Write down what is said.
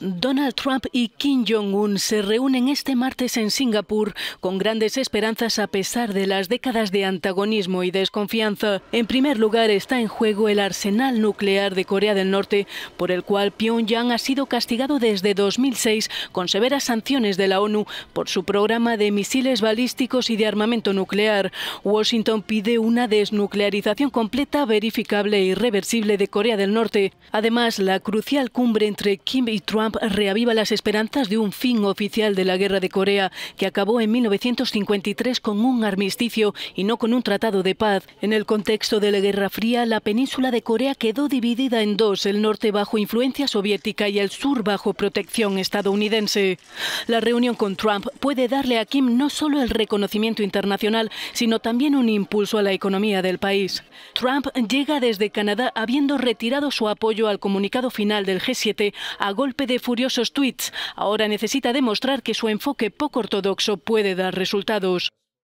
Donald Trump y Kim Jong-un se reúnen este martes en Singapur con grandes esperanzas a pesar de las décadas de antagonismo y desconfianza. En primer lugar está en juego el arsenal nuclear de Corea del Norte, por el cual Pyongyang ha sido castigado desde 2006 con severas sanciones de la ONU por su programa de misiles balísticos y de armamento nuclear. Washington pide una desnuclearización completa, verificable e irreversible de Corea del Norte. Además, la crucial cumbre entre Kim y Trump reaviva las esperanzas de un fin oficial de la guerra de Corea, que acabó en 1953 con un armisticio y no con un tratado de paz. En el contexto de la Guerra Fría, la península de Corea quedó dividida en dos, el norte bajo influencia soviética y el sur bajo protección estadounidense. La reunión con Trump puede darle a Kim no solo el reconocimiento internacional, sino también un impulso a la economía del país. Trump llega desde Canadá habiendo retirado su apoyo al comunicado final del G7 a gol de furiosos tweets. Ahora necesita demostrar que su enfoque poco ortodoxo puede dar resultados.